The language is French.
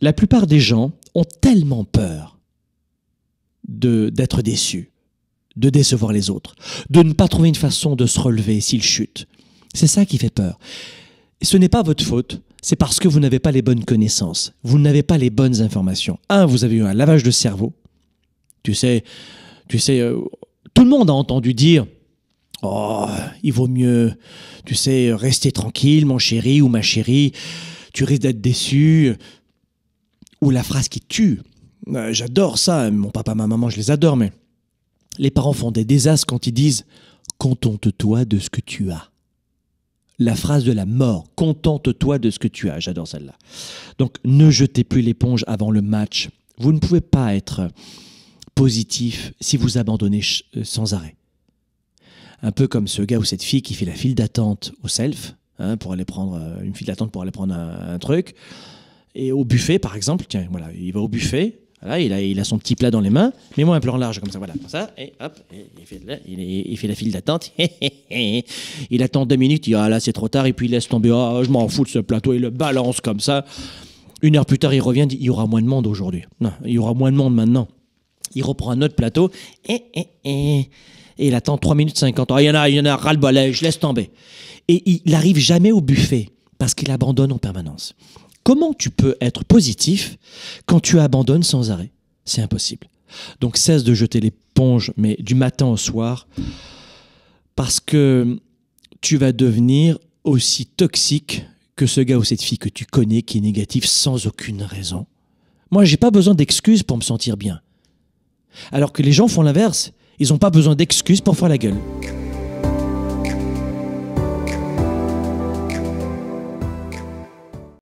la plupart des gens ont tellement peur de d'être déçus, de décevoir les autres, de ne pas trouver une façon de se relever s'ils chutent. C'est ça qui fait peur. ce n'est pas votre faute, c'est parce que vous n'avez pas les bonnes connaissances, vous n'avez pas les bonnes informations. Un, vous avez eu un lavage de cerveau. Tu sais, tu sais, euh, tout le monde a entendu dire Oh, il vaut mieux, tu sais, rester tranquille, mon chéri ou ma chérie. Tu risques d'être déçu ou la phrase qui tue. Euh, j'adore ça, mon papa, ma maman, je les adore, mais les parents font des désastres quand ils disent Contente-toi de ce que tu as. La phrase de la mort, contente-toi de ce que tu as, j'adore celle-là. Donc ne jetez plus l'éponge avant le match. Vous ne pouvez pas être positif si vous abandonnez euh, sans arrêt. Un peu comme ce gars ou cette fille qui fait la file d'attente au self, hein, pour aller prendre euh, une file d'attente pour aller prendre un truc. Et au buffet, par exemple, tiens, voilà, il va au buffet, il, a, il a son petit plat dans les mains, mets-moi un plan large comme ça, voilà, comme ça, et hop, il, fait la, il, fait la file d'attente, il attend deux minutes, il dit ah là c'est trop tard, et puis il laisse tomber, ah je m'en fous de ce plateau, il le balance comme ça. Une heure plus tard, il revient, il dit, il y aura moins de monde aujourd'hui. Non, il y aura moins de monde maintenant. Il reprend un autre plateau, et, et, et, et il attend 3 minutes 50. Ah, il y en a, il y en a, ras-le-balai, je laisse tomber. Et il n'arrive jamais au buffet, parce qu'il abandonne en permanence. Comment tu peux être positif quand tu abandonnes sans arrêt C'est impossible. Donc cesse de jeter l'éponge, mais du matin au soir, parce que tu vas devenir aussi toxique que ce gars ou cette fille que tu connais qui est négatif sans aucune raison. Moi, j'ai pas besoin d'excuses pour me sentir bien. Alors que les gens font l'inverse, ils n'ont pas besoin d'excuses pour faire la gueule.